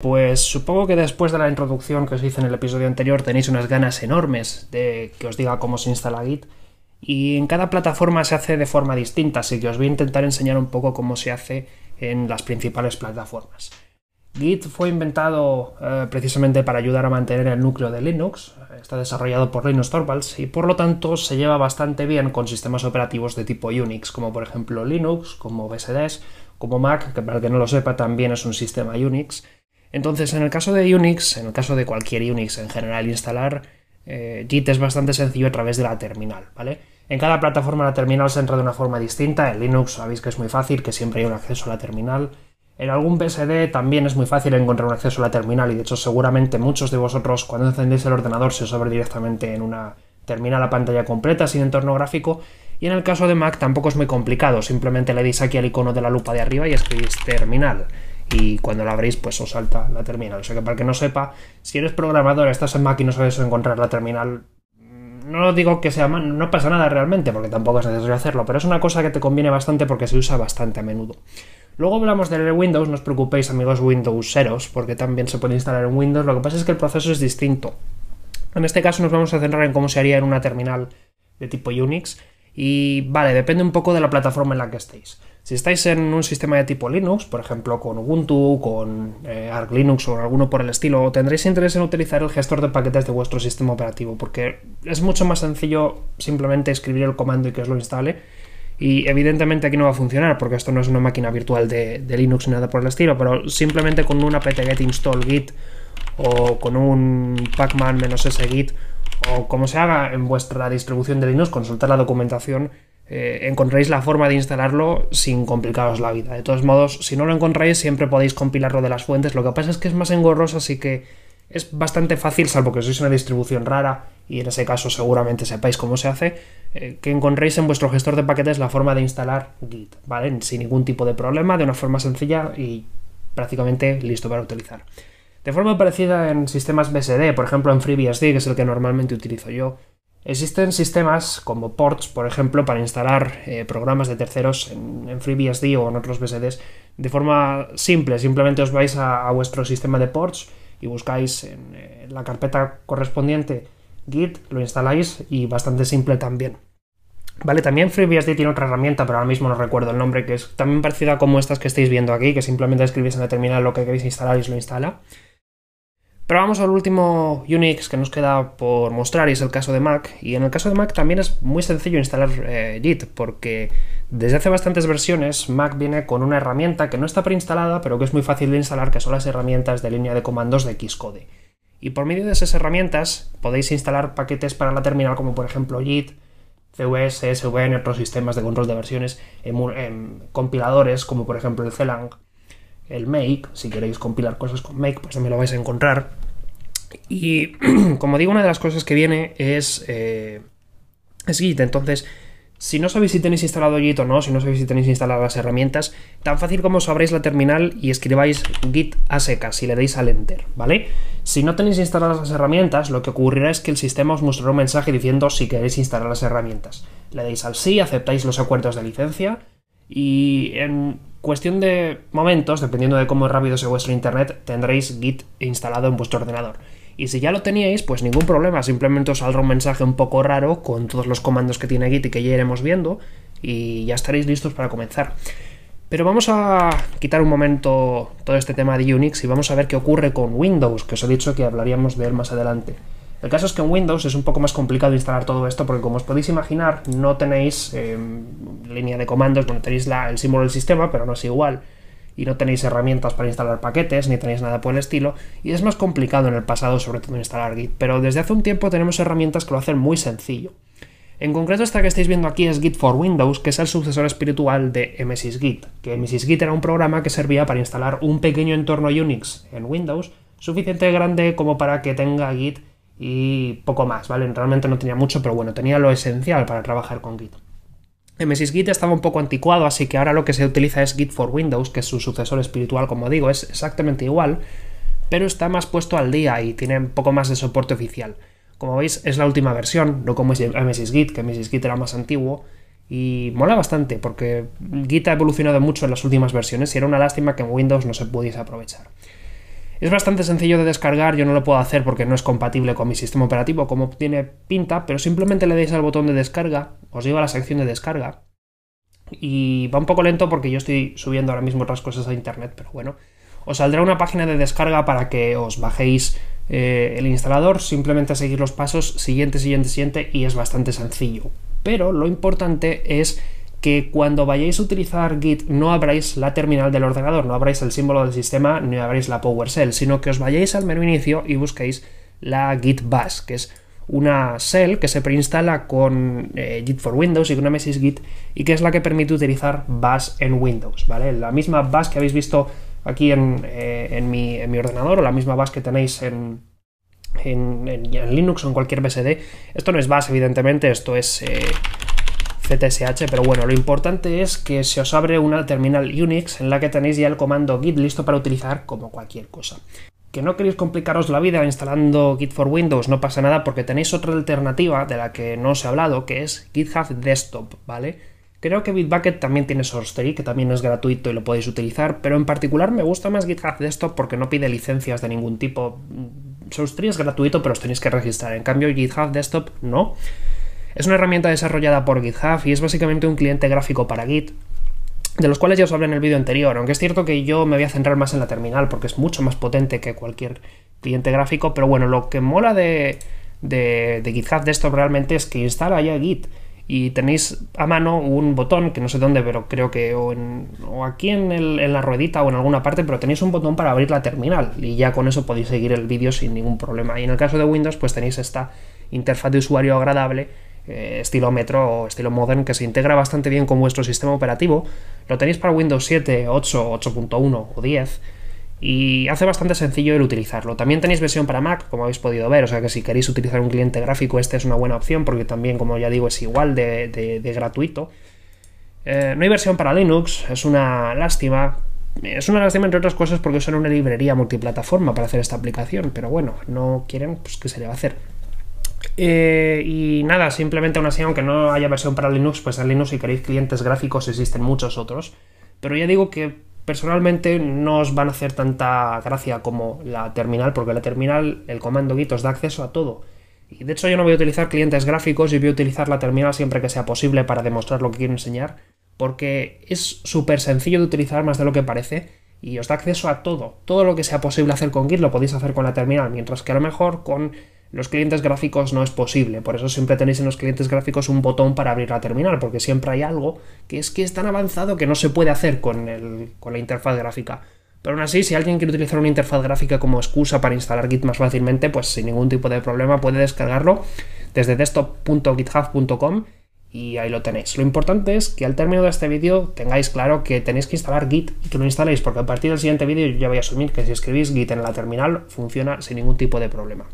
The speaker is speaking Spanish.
Pues supongo que después de la introducción que os hice en el episodio anterior tenéis unas ganas enormes de que os diga cómo se instala Git y en cada plataforma se hace de forma distinta, así que os voy a intentar enseñar un poco cómo se hace en las principales plataformas. Git fue inventado eh, precisamente para ayudar a mantener el núcleo de Linux, está desarrollado por Linux Torvalds y por lo tanto se lleva bastante bien con sistemas operativos de tipo Unix, como por ejemplo Linux, como BSDs, como Mac, que para el que no lo sepa también es un sistema Unix, entonces, en el caso de Unix, en el caso de cualquier Unix en general, instalar eh, Git JIT es bastante sencillo a través de la terminal, ¿vale? En cada plataforma la terminal se entra de una forma distinta. En Linux sabéis que es muy fácil, que siempre hay un acceso a la terminal. En algún PSD también es muy fácil encontrar un acceso a la terminal y de hecho seguramente muchos de vosotros cuando encendéis el ordenador se os abre directamente en una terminal a pantalla completa sin entorno gráfico y en el caso de Mac tampoco es muy complicado, simplemente le dais aquí al icono de la lupa de arriba y escribís terminal y cuando la abrís pues os salta la terminal. O sea que para que no sepa, si eres programador, estás en Mac y no sabes encontrar la terminal, mm, no lo digo que sea mal, no pasa nada realmente porque tampoco es necesario hacerlo, pero es una cosa que te conviene bastante porque se usa bastante a menudo. Luego hablamos de Windows, no os preocupéis amigos Windowseros, porque también se puede instalar en Windows, lo que pasa es que el proceso es distinto. En este caso nos vamos a centrar en cómo se haría en una terminal de tipo Unix y vale, depende un poco de la plataforma en la que estéis. Si estáis en un sistema de tipo Linux, por ejemplo con Ubuntu, con eh, Linux o alguno por el estilo, tendréis interés en utilizar el gestor de paquetes de vuestro sistema operativo, porque es mucho más sencillo simplemente escribir el comando y que os lo instale. Y evidentemente aquí no va a funcionar, porque esto no es una máquina virtual de, Linux ni nada por el estilo, pero simplemente con un apt-get install git o con un pacman-s git o como se haga en vuestra distribución de Linux, consultar la documentación eh, encontréis la forma de instalarlo sin complicaros la vida. De todos modos, si no lo encontráis, siempre podéis compilarlo de las fuentes. Lo que pasa es que es más engorroso, así que es bastante fácil, salvo que sois una distribución rara y en ese caso seguramente sepáis cómo se hace, eh, que encontréis en vuestro gestor de paquetes la forma de instalar Git, ¿vale? Sin ningún tipo de problema, de una forma sencilla y prácticamente listo para utilizar. De forma parecida en sistemas BSD, por ejemplo en FreeBSD, que es el que normalmente utilizo yo, Existen sistemas como ports, por ejemplo, para instalar eh, programas de terceros en, FreeBSD o en otros BSDs de forma simple. Simplemente os vais a, vuestro sistema de ports y buscáis en, la carpeta correspondiente Git, lo instaláis y bastante simple también. Vale, también FreeBSD tiene otra herramienta, pero ahora mismo no recuerdo el nombre, que es también parecida como estas que estáis viendo aquí, que simplemente escribís en la terminal lo que queréis instalar y os lo instala. Pero vamos al último Unix que nos queda por mostrar y es el caso de Mac. Y en el caso de Mac también es muy sencillo instalar JIT eh, Git porque desde hace bastantes versiones Mac viene con una herramienta que no está preinstalada pero que es muy fácil de instalar que son las herramientas de línea de comandos de Xcode. Y por medio de esas herramientas podéis instalar paquetes para la terminal como por ejemplo Git, CVS, SVN, otros sistemas de control de versiones, en, em, compiladores como por ejemplo el Celang el make, si queréis compilar cosas con make, pues también lo vais a encontrar. Y como digo, una de las cosas que viene eh, es, Git, entonces... Si no sabéis si tenéis instalado Git o no, si no sabéis si tenéis instaladas las herramientas, tan fácil como os abréis la terminal y escribáis Git a secas y le deis al Enter, ¿vale? Si no tenéis instaladas las herramientas, lo que ocurrirá es que el sistema os mostrará un mensaje diciendo si queréis instalar las herramientas. Le deis al sí, aceptáis los acuerdos de licencia y en cuestión de momentos, dependiendo de cómo rápido sea vuestro internet, tendréis Git instalado en vuestro ordenador. Y si ya lo teníais, pues ningún problema, simplemente os saldrá un mensaje un poco raro con todos los comandos que tiene Git y que ya iremos viendo y ya estaréis listos para comenzar. Pero vamos a quitar un momento todo este tema de Unix y vamos a ver qué ocurre con Windows, que os he dicho que hablaríamos de él más adelante. El caso es que en Windows es un poco más complicado instalar todo esto porque como os podéis imaginar no tenéis em, línea de comandos, bueno, tenéis el símbolo del sistema, pero no es igual. Y no tenéis herramientas para instalar paquetes, ni tenéis nada por el estilo. Y es más complicado en el pasado, sobre todo, instalar Git. Pero desde hace un tiempo tenemos herramientas que lo hacen muy sencillo. En concreto, esta que estáis viendo aquí es Git for Windows, que es el sucesor espiritual de MSys Git. Que MSys Git era un programa que servía para instalar un pequeño entorno Unix en Windows, suficiente grande como para que tenga Git y poco más, ¿vale? Realmente no tenía mucho, pero bueno, tenía lo esencial para trabajar con Git. MSysGit Git estaba un poco anticuado, así que ahora lo que se utiliza es Git for Windows, que es su sucesor espiritual, como digo, es exactamente igual, pero está más puesto al día y tiene un poco más de soporte oficial. Como veis, es la última versión, no como es Git, que MSysGit Git era más antiguo, y mola bastante, porque Git ha evolucionado mucho en las últimas versiones y era una lástima que en Windows no se pudiese aprovechar. Es bastante sencillo de descargar, yo no lo puedo hacer porque no es compatible con mi sistema operativo como tiene pinta, pero simplemente le dais al botón de descarga, os lleva a la sección de descarga. Y va un poco lento porque yo estoy subiendo ahora mismo otras cosas a internet, pero bueno. Os saldrá una página de descarga para que os bajéis eh, el instalador, simplemente seguir los pasos siguiente, siguiente, siguiente y es bastante sencillo. Pero lo importante es que cuando vayáis a utilizar Git no abráis la terminal del ordenador, no abráis el símbolo del sistema, ni abráis la PowerShell, sino que os vayáis al menú inicio y busquéis la Git Bash, que es una shell que se preinstala con eh, Git for Windows y con Nemesis Git y que es la que permite utilizar Bash en Windows, ¿vale? La misma Bash que habéis visto aquí en, eh, mi, ordenador o la misma Bash que tenéis en, Linux o en cualquier BSD. Esto no es Bash, evidentemente, esto es eh, CTSH, pero bueno, lo importante es que se os abre una terminal Unix en la que tenéis ya el comando git listo para utilizar como cualquier cosa. Que no queréis complicaros la vida instalando Git for Windows, no pasa nada porque tenéis otra alternativa de la que no os he hablado, que es GitHub Desktop, ¿vale? Creo que Bitbucket también tiene SourceTree, que también es gratuito y lo podéis utilizar, pero en particular me gusta más GitHub Desktop porque no pide licencias de ningún tipo. SourceTree es gratuito, pero os tenéis que registrar. En cambio, GitHub Desktop no. Es una herramienta desarrollada por GitHub y es básicamente un cliente gráfico para Git, de los cuales ya os hablé en el vídeo anterior, aunque es cierto que yo me voy a centrar más en la terminal porque es mucho más potente que cualquier cliente gráfico, pero bueno, lo que mola de, de, GitHub de esto realmente es que instala ya Git y tenéis a mano un botón que no sé dónde, pero creo que o, aquí en, en, la ruedita o en alguna parte, pero tenéis un botón para abrir la terminal y ya con eso podéis seguir el vídeo sin ningún problema. Y en el caso de Windows, pues tenéis esta interfaz de usuario agradable Estilómetro eh, estilo o estilo Modern que se integra bastante bien con vuestro sistema operativo. Lo tenéis para Windows 7, 8, 8.1 o 10 y hace bastante sencillo el utilizarlo. También tenéis versión para Mac, como habéis podido ver, o sea que si queréis utilizar un cliente gráfico, esta es una buena opción porque también, como ya digo, es igual de, gratuito. Eh, no hay versión para Linux, es una lástima. Es una lástima, entre otras cosas, porque son una librería multiplataforma para hacer esta aplicación, pero bueno, no quieren, pues qué se le va a hacer. Eh, y nada, simplemente aún así, aunque no haya versión para Linux, pues en Linux si queréis clientes gráficos existen muchos otros. Pero ya digo que personalmente no os van a hacer tanta gracia como la terminal, porque la terminal, el comando git os da acceso a todo. Y de hecho yo no voy a utilizar clientes gráficos y voy a utilizar la terminal siempre que sea posible para demostrar lo que quiero enseñar, porque es súper sencillo de utilizar más de lo que parece y os da acceso a todo. Todo lo que sea posible hacer con Git lo podéis hacer con la terminal, mientras que a lo mejor con los clientes gráficos no es posible, por eso siempre tenéis en los clientes gráficos un botón para abrir la terminal, porque siempre hay algo que es que es tan avanzado que no se puede hacer con, la interfaz gráfica. Pero aún así, si alguien quiere utilizar una interfaz gráfica como excusa para instalar Git más fácilmente, pues sin ningún tipo de problema puede descargarlo desde desktop.github.com y ahí lo tenéis. Lo importante es que al término de este vídeo tengáis claro que tenéis que instalar Git y que lo instaléis, porque a partir del siguiente vídeo yo ya voy a asumir que si escribís Git en la terminal funciona sin ningún tipo de problema.